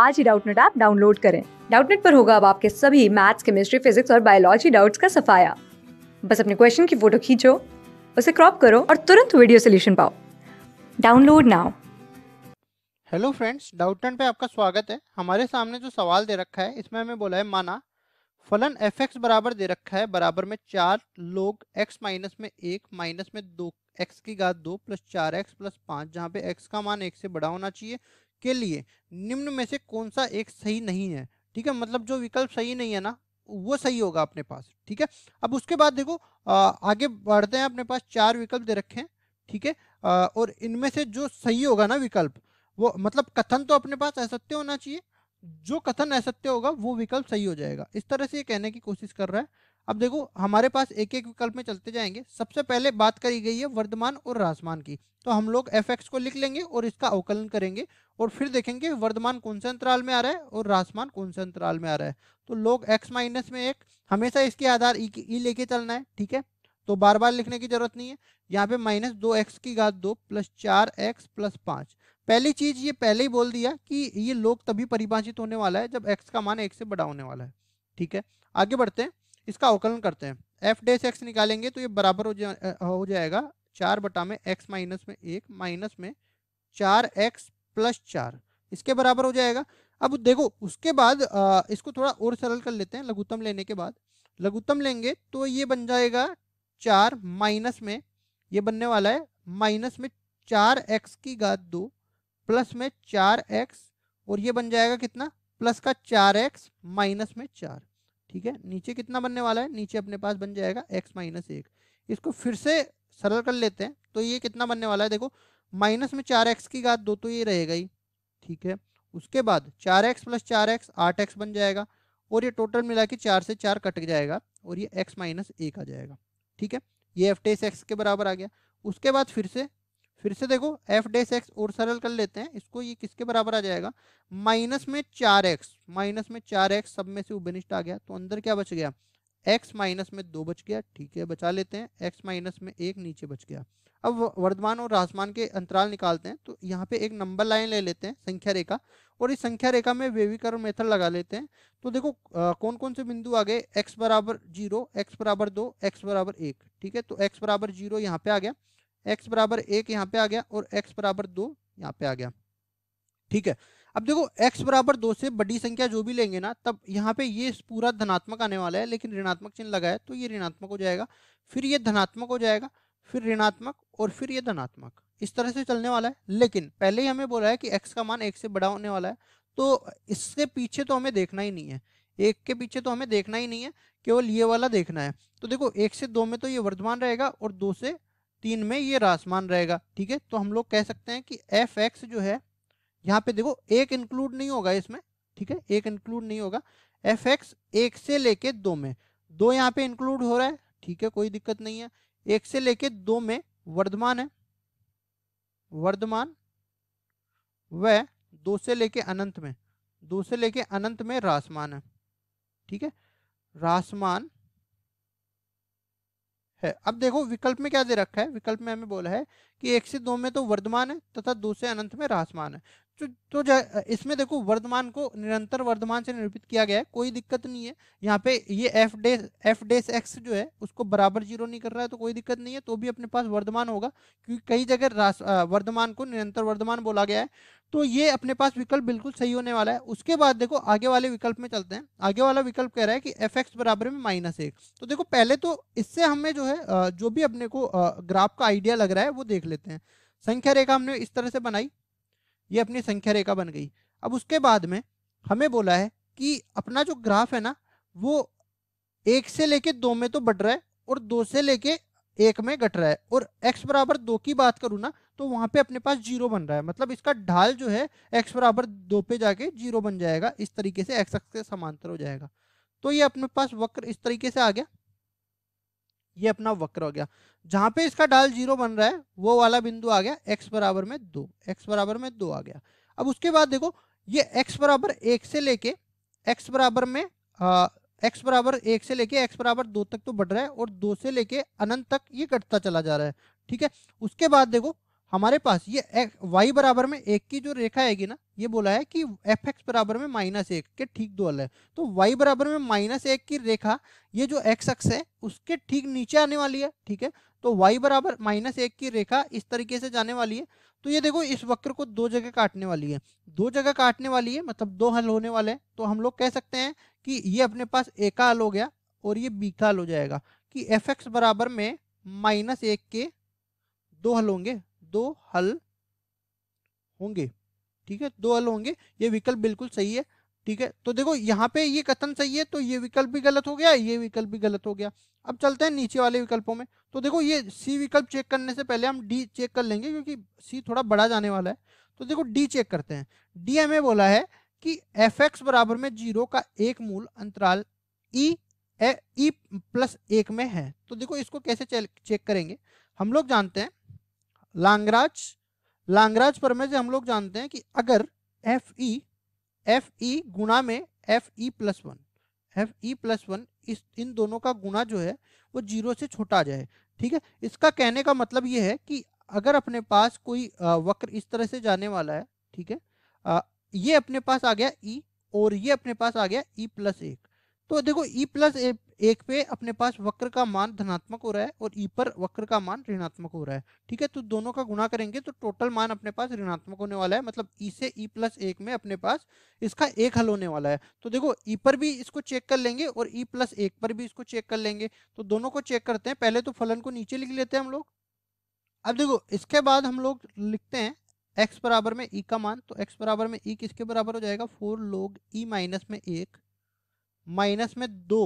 आज ही Doubtnut app download करें डाउटनेट पर होगा अब आपके सभी मैथ्स केमिस्ट्री फिजिक्स और बायोलॉजी डाउट्स का सफाया बस अपने क्वेश्चन की फोटो खींचो उसे क्रॉप करो और तुरंत वीडियो सोल्यूशन पाओ download now hello friends Doubtnut पे आपका स्वागत है हमारे सामने जो सवाल दे रखा है इसमें हमें बोला है माना फलन एफ एक्स बराबर दे रखा है बराबर में चार लोग एक्स माइनस में एक माइनस में दो एक्स की घात दो प्लस चार एक्स प्लस पाँच जहाँ पे एक्स का मान एक से बड़ा होना चाहिए के लिए निम्न में से कौन सा एक सही नहीं है ठीक है मतलब जो विकल्प सही नहीं है ना वो सही होगा अपने पास ठीक है अब उसके बाद देखो आ, आगे बढ़ते हैं अपने पास चार विकल्प दे रखे हैं ठीक है और इनमें से जो सही होगा ना विकल्प वो मतलब कथन तो अपने पास असत्य होना चाहिए जो कथन असत्य होगा वो विकल्प सही हो जाएगा इस तरह से ये कहने की कोशिश कर रहा है अब देखो हमारे पास एक एक विकल्प में चलते जाएंगे सबसे पहले बात करी गई है वर्धमान और रासमान की तो हम लोग एफ एक्स को लिख लेंगे और इसका अवकलन करेंगे और फिर देखेंगे वर्धमान कौन से अंतराल में आ रहा है और रासमान कौन से अंतराल में आ रहा है तो लोग एक्स माइनस में एक हमेशा इसके आधार ई e ई e लेके चलना है ठीक है तो बार बार लिखने की जरूरत नहीं है यहाँ पे माइनस दो एक्स की घात दो प्लस चार एक्स प्लस पाँच पहली चीज ये पहले ही बोल दिया कि ये लोग तभी परिभाषित होने वाला है जब एक्स का मान एक से बड़ा होने वाला है ठीक है आगे बढ़ते हैं इसका अवकलन करते हैं एफ डेस एक्स निकालेंगे तो ये बराबर हो जा हो जाएगा चार बटा में एक्स माइनस में एक माइनस में चार एक्स प्लस चार इसके बराबर हो जाएगा अब देखो उसके बाद आ, इसको थोड़ा और सरल कर लेते हैं लघुत्तम लेने के बाद लघुत्तम लेंगे तो ये बन जाएगा चार माइनस में ये बनने वाला है माइनस में चार एक्स की घात दो प्लस में चार एक्स और ये बन जाएगा कितना प्लस का चार एक्स माइनस में चार ठीक है नीचे कितना बनने वाला है नीचे अपने पास बन जाएगा एक्स माइनस एक इसको फिर से सरल कर लेते हैं तो ये कितना बनने वाला है देखो माइनस में चार एक्स की घात दो तो ये रहेगा ही ठीक है उसके बाद चार एक्स प्लस चार एक्स आठ एक्स बन जाएगा और ये टोटल मिला के चार से चार कट जाएगा और ये एक्स माइनस एक आ जाएगा ठीक है ये एफ टेस एक्स के बराबर आ गया उसके बाद फिर से फिर से देखो एफ डेस एक्स और सरल कर लेते हैं इसको ये किसके बराबर आ जाएगा माइनस में चार एक्स माइनस में चार एक्स सब में से उबनिस्ट आ गया तो अंदर क्या बच गया एक्स माइनस में दो बच गया ठीक है बचा लेते हैं एक्स माइनस में एक नीचे बच गया अब वर्धमान और राजमान के अंतराल निकालते हैं तो यहाँ पे एक नंबर लाइन ले लेते हैं संख्या रेखा और इस संख्या रेखा में वेवीकरण मेथड लगा लेते हैं तो देखो आ, कौन कौन से बिंदु आ गए एक्स बराबर जीरो एक्स बराबर दो एक्स बराबर एक ठीक है तो एक्स बराबर जीरो यहाँ पे आ गया एक्स बराबर एक यहाँ पे आ गया और एक्स बराबर दो यहाँ पे आ गया ठीक है अब देखो x बराबर दो से बड़ी संख्या जो भी लेंगे ना तब यहाँ पे ये पूरा धनात्मक आने वाला है लेकिन ऋणात्मक चिन्ह लगा है तो ये ऋणात्मक हो जाएगा फिर ये धनात्मक हो जाएगा फिर ऋणात्मक और फिर ये धनात्मक इस तरह से चलने वाला है लेकिन पहले ही हमें बोला है कि x का मान एक से बड़ा होने वाला है तो इसके पीछे तो हमें देखना ही नहीं है एक के पीछे तो हमें देखना ही नहीं है केवल ये वाला देखना है तो देखो एक से दो में तो ये वर्धमान रहेगा और दो से तीन में ये रासमान रहेगा ठीक है तो हम लोग कह सकते हैं कि एफ एक्स जो है यहाँ पे देखो एक इंक्लूड नहीं होगा इसमें ठीक है एक इंक्लूड नहीं होगा एफ एक्स एक से लेके दो में दो यहाँ पे इंक्लूड हो रहा है ठीक है कोई दिक्कत नहीं है एक से लेके दो में वर्धमान है वर्धमान वह दो से लेके अनंत में दो से लेके अनंत में रासमान है ठीक है रासमान है अब देखो विकल्प में क्या दे रखा है विकल्प में हमें बोला है कि एक से दो में तो वर्धमान है तथा दो से अनंत में रासमान है तो, तो इसमें देखो वर्धमान को निरंतर वर्धमान से निरूपित किया गया है कोई दिक्कत नहीं है यहाँ पे ये f dash f dash x जो है उसको बराबर जीरो नहीं कर रहा है तो कोई दिक्कत नहीं है तो भी अपने पास वर्धमान होगा क्योंकि कई जगह वर्धमान को निरंतर वर्धमान बोला गया है तो ये अपने पास विकल्प बिल्कुल सही होने वाला है उसके बाद देखो आगे वाले विकल्प में चलते हैं आगे वाला विकल्प कह रहा है कि एफ एक्स बराबर में माइनस एक तो देखो पहले तो इससे हमें जो है जो भी अपने को ग्राफ का आइडिया लग रहा है वो देख लेते हैं संख्या रेखा हमने इस तरह से बनाई ये अपनी संख्या रेखा बन गई अब उसके बाद में हमें बोला है कि अपना जो ग्राफ है ना वो एक से लेके दो में तो बढ़ रहा है और दो से लेके एक में घट रहा है और x बराबर दो की बात करूँ ना तो वहाँ पे अपने पास जीरो बन रहा है मतलब इसका ढाल जो है x बराबर दो पे जाके जीरो बन जाएगा इस तरीके से x अक्ष के समांतर हो जाएगा तो ये अपने पास वक्र इस तरीके से आ गया ये अपना वक्र हो गया जहां पे इसका डाल जीरो बन रहा है वो वाला बिंदु आ गया एक्स बराबर में दो एक्स बराबर में दो आ गया अब उसके बाद देखो ये एक्स बराबर एक से लेके एक्स बराबर में एक्स बराबर एक से लेके एक्स बराबर दो तक तो बढ़ रहा है और दो से लेके अनंत तक ये घटता चला जा रहा है ठीक है उसके बाद देखो हमारे पास ये वाई बराबर में एक की जो रेखा आएगी ना ये बोला है कि एफ एक्स बराबर में माइनस एक के ठीक दोल है तो वाई बराबर में माइनस एक की रेखा ये जो एक्स एक्स है उसके ठीक नीचे आने वाली है ठीक है तो वाई बराबर माइनस एक की रेखा इस तरीके से जाने वाली है तो ये देखो इस वक्र को दो जगह काटने वाली है दो जगह काटने वाली है मतलब दो हल होने वाले हैं तो हम लोग कह सकते हैं कि ये अपने पास ए का हल हो गया और ये बी का हल हो जाएगा कि एफ एक्स बराबर में माइनस एक के दो हल होंगे दो हल होंगे ठीक है दो हल होंगे ये विकल्प बिल्कुल सही है ठीक है तो देखो यहाँ पे ये कथन सही है तो ये विकल्प भी गलत हो गया ये विकल्प भी गलत हो गया अब चलते हैं नीचे वाले विकल्पों में तो देखो ये सी विकल्प चेक करने से पहले हम डी चेक कर लेंगे क्योंकि सी थोड़ा बड़ा जाने वाला है तो देखो डी चेक करते हैं डी हमें बोला है कि एफ एक्स बराबर में जीरो का एक मूल अंतराल ई ई प्लस एक में है तो देखो इसको कैसे चेक करेंगे हम लोग जानते हैं लांगराज लांगराज प्रमेय से हम लोग जानते हैं कि अगर एफ ई एफ ई गुणा में F E plus one F E plus one इस इन दोनों का गुणा जो है वो जीरो से छोटा जाए ठीक है इसका कहने का मतलब ये है कि अगर अपने पास कोई वक्र इस तरह से जाने वाला है ठीक है ये अपने पास आ गया ई e और ये अपने पास आ गया ई e प्लस एक तो देखो ई e प्लस एक पे अपने पास वक्र का मान धनात्मक हो रहा है और ई पर वक्र का मान ऋणात्मक हो रहा है ठीक है तो दोनों का गुणा करेंगे तो टोटल मान अपने पास ऋणात्मक होने वाला है मतलब ई से ई प्लस एक में अपने पास इसका एक हल होने वाला है तो देखो ई पर भी इसको चेक कर लेंगे और ई प्लस एक पर भी इसको चेक कर लेंगे तो दोनों को चेक करते हैं पहले तो फलन को नीचे लिख लेते हैं हम लोग अब देखो इसके बाद हम लोग लिखते हैं एक्स बराबर में ई e का मान तो एक्स बराबर में ई e किसके बराबर हो जाएगा फोर लोग ई माइनस में एक माइनस में दो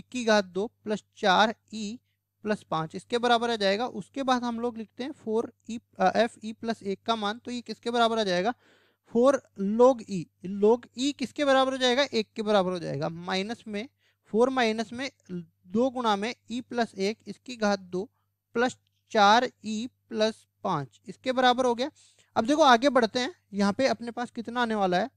इक्की e घात दो प्लस चार ई e प्लस पाँच इसके बराबर आ जाएगा उसके बाद हम लोग लिखते हैं four E F E plus एक का मान तो ये e किसके बराबर आ जाएगा फोर लोग ई लोग ई किसके बराबर हो जाएगा एक के बराबर हो जाएगा माइनस में फोर माइनस में दो गुणा में ई प्लस एक इसकी घात दो प्लस चार ई प्लस पाँच इसके बराबर हो गया अब देखो आगे बढ़ते हैं यहाँ पे अपने पास कितना आने वाला है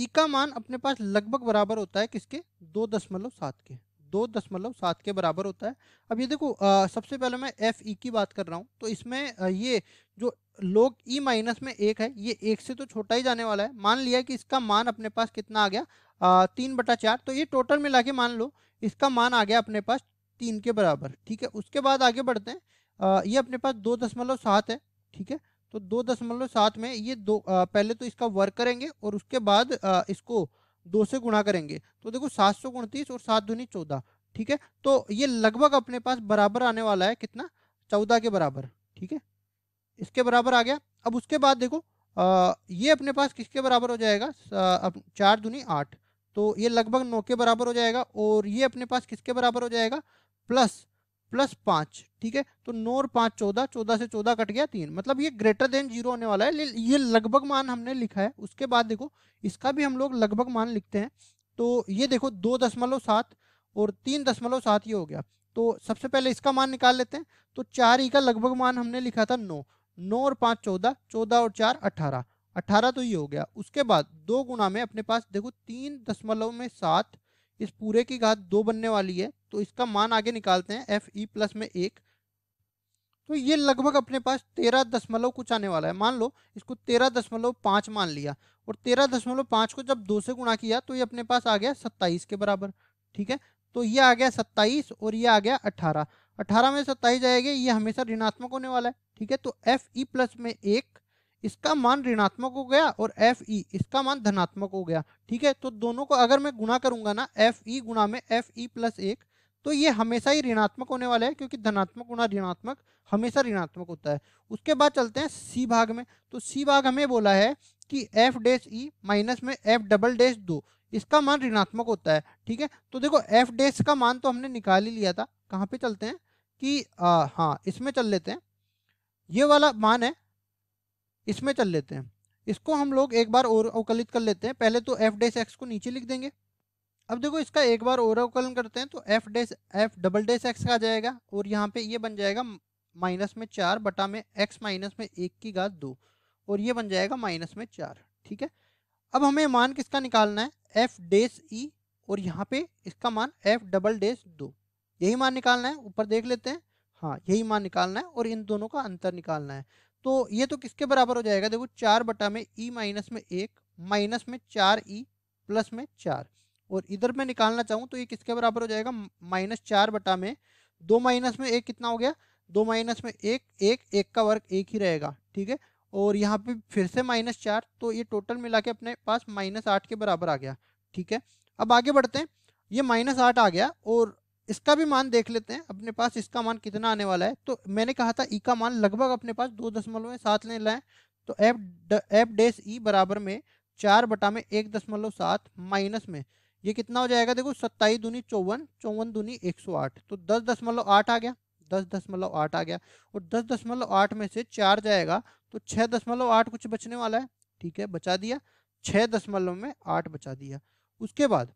ई का मान अपने पास लगभग बराबर होता है किसके दो दशमलव सात के दो दशमलव सात के बराबर होता है अब ये देखो आ, सबसे पहले मैं एफ ई की बात कर रहा हूँ तो इसमें आ, ये जो लोग ई माइनस में एक है ये एक से तो छोटा ही जाने वाला है मान लिया कि इसका मान अपने पास कितना आ गया आ, तीन बटा चार तो ये टोटल मिला के मान लो इसका मान आ गया अपने पास तीन के बराबर ठीक है उसके बाद आगे बढ़ते हैं आ, ये अपने पास दो दशमलव सात है ठीक है तो दो दशमलव सात में ये दो आ, पहले तो इसका वर्क करेंगे और उसके बाद आ, इसको दो से गुणा करेंगे तो देखो सात सौ उनतीस और सात दूनी चौदह ठीक है तो ये लगभग अपने पास बराबर आने वाला है कितना चौदह के बराबर ठीक है इसके बराबर आ गया अब उसके बाद देखो आ, ये अपने पास किसके बराबर हो जाएगा चार दूनी आठ तो ये लगभग नौ के बराबर हो जाएगा और ये अपने पास किसके बराबर हो जाएगा प्लस प्लस पांच ठीक है तो नौ और पांच चौदह चौदह से चौदह कट गया तीन मतलब ये ग्रेटर देन जीरो होने वाला है ये लगभग मान हमने लिखा है उसके बाद देखो इसका भी हम लोग लगभग मान लिखते हैं तो ये देखो दो दशमलव सात और तीन दशमलव सात ये हो गया तो सबसे पहले इसका मान निकाल लेते हैं तो चार ही का लगभग मान हमने लिखा था नौ नौ और पाँच चौदह चौदह और चार अठारह अट्ठारह तो ये हो गया उसके बाद दो गुना में अपने पास देखो तीन दशमलव में सात इस पूरे की घात दो बनने वाली है तो इसका मान आगे निकालते हैं एफ ई प्लस में एक तो ये लगभग अपने पास तेरह दशमलव कुछ आने वाला है मान लो इसको तेरह दशमलव पाँच मान लिया और तेरह दशमलव पाँच को जब दो से गुणा किया तो ये अपने पास आ गया सत्ताईस के बराबर ठीक है तो ये आ गया सत्ताईस और ये आ गया अट्ठारह अट्ठारह में सत्ताईस जाएगा ये हमेशा ऋणात्मक होने वाला है ठीक है तो एफ ई प्लस में एक इसका मान ऋणात्मक हो गया और एफ ई e, इसका मान धनात्मक हो गया ठीक है तो दोनों को अगर मैं गुणा करूंगा ना एफ ई e गुणा में एफ ई प्लस एक तो ये हमेशा ही ऋणात्मक होने वाला है क्योंकि धनात्मक गुणा ऋणात्मक हमेशा ऋणात्मक होता है उसके बाद चलते हैं सी भाग में तो सी भाग हमें बोला है कि एफ डैश ई माइनस में एफ डबल डैश दो इसका मान ऋणात्मक होता है ठीक है तो देखो एफ डैश का मान तो हमने निकाल ही लिया था कहाँ पे चलते हैं कि आ, हाँ इसमें चल लेते हैं ये वाला मान है इसमें चल लेते हैं इसको हम लोग एक बार और अवकलित कर लेते हैं पहले तो एफ डैश एक्स को नीचे लिख देंगे अब देखो इसका एक बार अवकलन करते हैं तो F dash F double dash X का आ जाएगा और यहाँ पे ये बन जाएगा माइनस में चार बटा में एक्स माइनस में एक की घात दो और ये बन जाएगा माइनस में चार ठीक है अब हमें मान किसका निकालना है एफ डेस ई और यहाँ पे इसका मान एफ डबल डेस दो यही मान निकालना है ऊपर देख लेते हैं हाँ यही मान निकालना है और इन दोनों का अंतर निकालना है तो ये तो किसके बराबर हो जाएगा देखो चार बटा में ई e माइनस में एक माइनस में चार ई e, प्लस में चार और इधर मैं निकालना चाहूँ तो ये किसके बराबर हो जाएगा माइनस चार बटा में दो माइनस में एक कितना हो गया दो माइनस में एक एक एक का वर्ग एक ही रहेगा ठीक है और यहाँ पे फिर से माइनस चार तो ये टोटल मिला के अपने पास माइनस आठ के बराबर आ गया ठीक है अब आगे बढ़ते हैं ये माइनस आठ आ गया और इसका भी मान देख लेते हैं अपने पास इसका मान कितना आने वाला है तो मैंने कहा था ई का मान लगभग अपने पास दो दशमलव में सात ले लाए तो एफ एफ डेस ई बराबर में चार बटा में एक दशमलव सात माइनस में ये कितना हो जाएगा देखो सत्ताईस दूनी चौवन चौवन दूनी एक सौ आठ तो दस दशमलव आठ आ गया दस दशमलव आठ आ गया और दस दशमलव आठ में से चार जाएगा तो छः दशमलव आठ कुछ बचने वाला है ठीक है बचा दिया छः दशमलव में आठ बचा दिया उसके बाद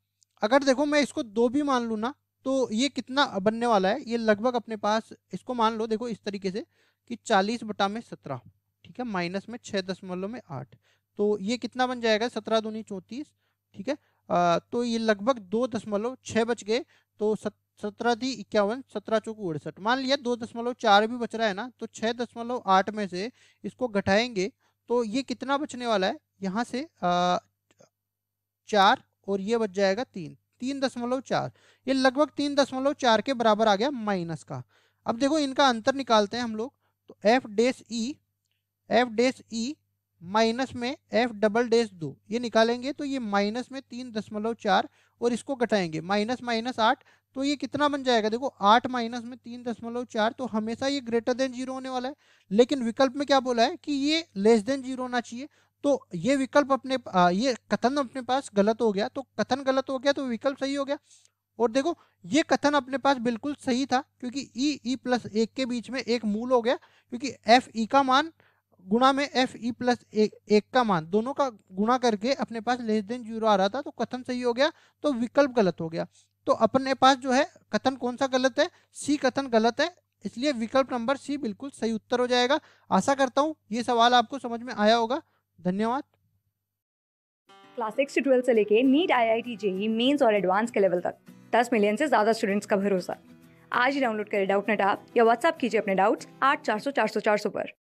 अगर देखो मैं इसको दो भी मान लूँ ना तो ये कितना बनने वाला है ये लगभग अपने पास इसको मान लो देखो इस तरीके से कि चालीस बटा में सत्रह ठीक है माइनस में छः दशमलव में आठ तो ये कितना बन जाएगा सत्रह दूनी चौंतीस ठीक है तो ये लगभग दो दशमलव छः बच गए तो सत्रह थी इक्यावन सत्रह चौक उड़सठ मान लिया दो दशमलव चार भी बच रहा है ना तो छः दशमलव आठ में से इसको घटाएंगे तो ये कितना बचने वाला है यहाँ से आ, चार और ये बच जाएगा तीन तीन दशमलव चार ये लगभग तीन दशमलव चार के बराबर आ गया माइनस का अब देखो इनका अंतर निकालते हैं हम लोग तो F dash E F dash E minus में एफ डबल डैश दो ये निकालेंगे तो ये माइनस में तीन दशमलव चार और इसको घटाएंगे माइनस माइनस आठ तो ये कितना बन जाएगा देखो आठ माइनस में तीन दशमलव चार तो हमेशा ये ग्रेटर देन जीरो होने वाला है लेकिन विकल्प में क्या बोला है कि ये लेस देन जीरो होना चाहिए तो ये विकल्प अपने आ, ये कथन अपने पास गलत हो गया तो कथन गलत हो गया तो विकल्प सही हो गया और देखो ये कथन अपने पास बिल्कुल सही था क्योंकि ई ई प्लस एक के बीच में एक मूल हो गया क्योंकि एफ ई का मान गुणा में एफ ई प्लस एक का मान दोनों का गुणा करके अपने पास लेस देन जीरो आ रहा था तो कथन सही हो गया तो विकल्प गलत हो गया तो अपने पास जो है कथन कौन सा गलत है सी कथन गलत है इसलिए विकल्प नंबर सी बिल्कुल सही उत्तर हो जाएगा आशा करता हूँ ये सवाल आपको समझ में आया होगा धन्यवाद क्लास सिक्स से ट्वेल्थ से लेके NEET I I T JEE mains और एडवांस के लेवल तक दस मिलियन से ज़्यादा स्टूडेंट्स का भरोसा आज ही डाउनलोड करें डाउट नेट आप या व्हाट्सअप कीजिए अपने डाउट्स आठ चार सौ चार सौ चार सौ पर